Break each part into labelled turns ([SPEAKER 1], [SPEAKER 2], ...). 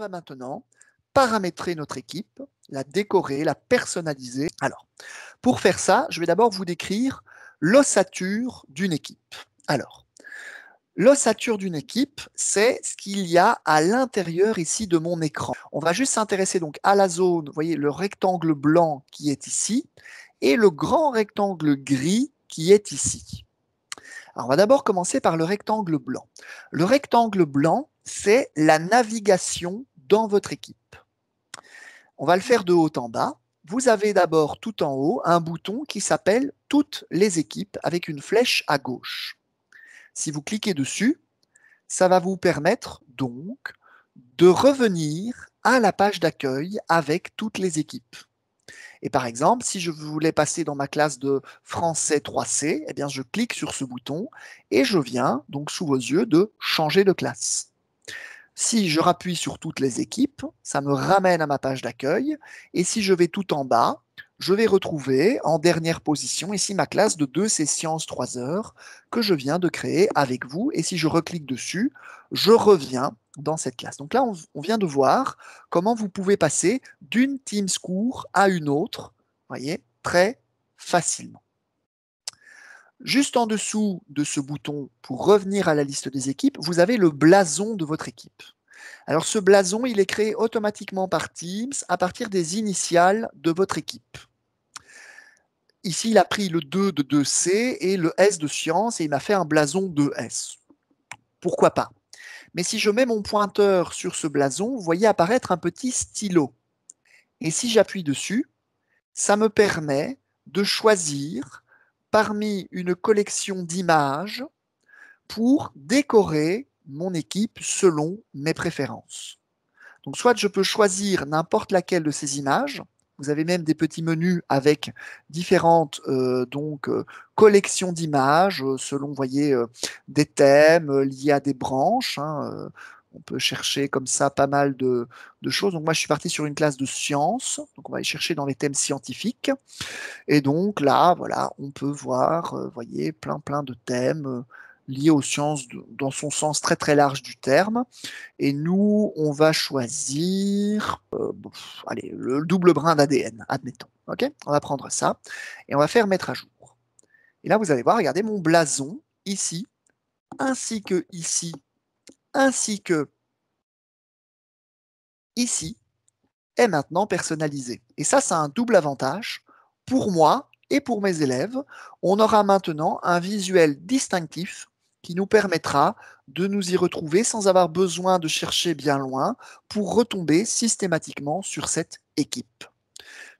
[SPEAKER 1] va maintenant paramétrer notre équipe, la décorer, la personnaliser. Alors, pour faire ça, je vais d'abord vous décrire l'ossature d'une équipe. Alors, l'ossature d'une équipe, c'est ce qu'il y a à l'intérieur ici de mon écran. On va juste s'intéresser donc à la zone, vous voyez le rectangle blanc qui est ici et le grand rectangle gris qui est ici. Alors, on va d'abord commencer par le rectangle blanc. Le rectangle blanc, c'est la navigation dans votre équipe. On va le faire de haut en bas. Vous avez d'abord tout en haut un bouton qui s'appelle Toutes les équipes avec une flèche à gauche. Si vous cliquez dessus, ça va vous permettre donc de revenir à la page d'accueil avec toutes les équipes. Et par exemple, si je voulais passer dans ma classe de français 3C, eh bien je clique sur ce bouton et je viens donc sous vos yeux de changer de classe. Si je rappuie sur toutes les équipes, ça me ramène à ma page d'accueil. Et si je vais tout en bas, je vais retrouver en dernière position ici ma classe de 2 sessions sciences 3 heures que je viens de créer avec vous. Et si je reclique dessus, je reviens dans cette classe. Donc là, on, vient de voir comment vous pouvez passer d'une Teams cours à une autre, voyez, très facilement. Juste en dessous de ce bouton pour revenir à la liste des équipes, vous avez le blason de votre équipe. Alors ce blason, il est créé automatiquement par Teams à partir des initiales de votre équipe. Ici, il a pris le 2 de 2C et le S de science et il m'a fait un blason de S. Pourquoi pas Mais si je mets mon pointeur sur ce blason, vous voyez apparaître un petit stylo. Et si j'appuie dessus, ça me permet de choisir parmi une collection d'images pour décorer mon équipe selon mes préférences. Donc soit je peux choisir n'importe laquelle de ces images, vous avez même des petits menus avec différentes euh, donc euh, collections d'images euh, selon voyez des thèmes liés à des branches. Hein, on peut chercher comme ça pas mal de, choses. Donc moi, je suis parti sur une classe de sciences. Donc on va aller chercher dans les thèmes scientifiques. Et donc là, voilà, on peut voir, euh, voyez, plein plein de thèmes euh, liés aux sciences dans son sens très très large du terme. Et nous, on va choisir, euh, allez, le double brin d'ADN, admettons. Ok On va prendre ça et on va faire mettre à jour. Et là, vous allez voir, regardez mon blason ici, ainsi que ici ainsi que ici est maintenant personnalisé. Et ça, c'est un double avantage pour moi et pour mes élèves. On aura maintenant un visuel distinctif qui nous permettra de nous y retrouver sans avoir besoin de chercher bien loin pour retomber systématiquement sur cette équipe.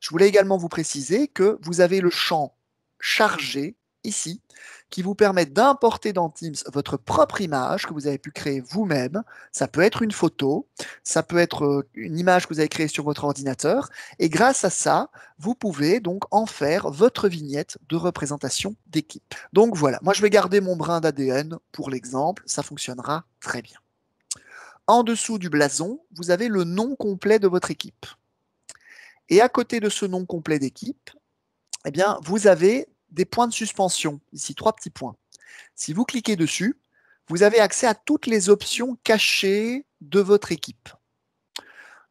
[SPEAKER 1] Je voulais également vous préciser que vous avez le champ chargé ici qui vous permet d'importer dans Teams votre propre image que vous avez pu créer vous-même. Ça peut être une photo, ça peut être euh, une image que vous avez créée sur votre ordinateur. Et grâce à ça, vous pouvez donc en faire votre vignette de représentation d'équipe. Donc voilà, moi je vais garder mon brin d'ADN pour l'exemple, ça fonctionnera très bien. En dessous du blason, vous avez le nom complet de votre équipe. Et à côté de ce nom complet d'équipe, eh bien, vous avez des points de suspension, ici trois petits points. Si vous cliquez dessus, vous avez accès à toutes les options cachées de votre équipe.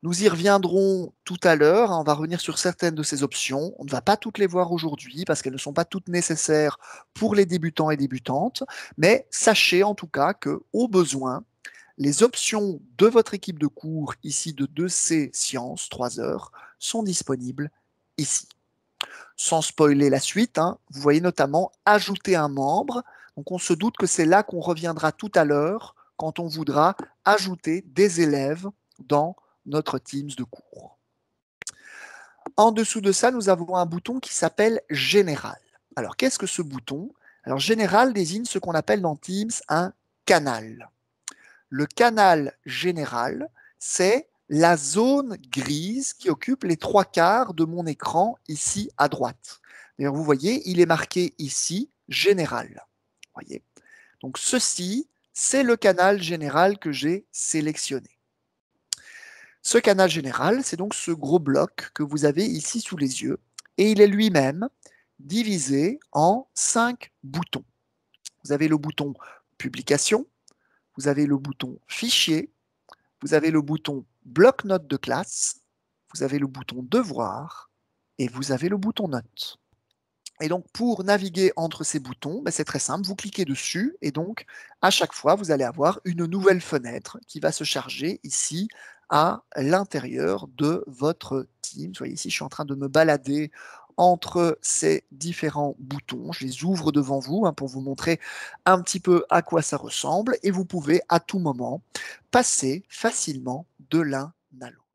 [SPEAKER 1] Nous y reviendrons tout à l'heure, hein, on va revenir sur certaines de ces options. On ne va pas toutes les voir aujourd'hui parce qu'elles ne sont pas toutes nécessaires pour les débutants et débutantes, mais sachez en tout cas que au besoin, les options de votre équipe de cours ici de 2C Sciences 3 heures sont disponibles ici. Sans spoiler la suite, hein, vous voyez notamment ajouter un membre. Donc on se doute que c'est là qu'on reviendra tout à l'heure quand on voudra ajouter des élèves dans notre Teams de cours. En dessous de ça, nous avons un bouton qui s'appelle Général. Alors, qu'est-ce que ce bouton Alors, Général désigne ce qu'on appelle dans Teams un canal. Le canal général, c'est la zone grise qui occupe les trois quarts de mon écran ici à droite. vous voyez, il est marqué ici général. Voyez. Donc ceci, c'est le canal général que j'ai sélectionné. Ce canal général, c'est donc ce gros bloc que vous avez ici sous les yeux, et il est lui-même divisé en cinq boutons. Vous avez le bouton publication, vous avez le bouton fichier, vous avez le bouton bloc-notes de classe, vous avez le bouton devoir et vous avez le bouton note. Et donc, pour naviguer entre ces boutons, ben, c'est très simple, vous cliquez dessus et donc, à chaque fois, vous allez avoir une nouvelle fenêtre qui va se charger ici à l'intérieur de votre team. Vous voyez ici, je suis en train de me balader entre ces différents boutons. Je les ouvre devant vous hein, pour vous montrer un petit peu à quoi ça ressemble et vous pouvez à tout moment passer facilement de l'un à l'autre.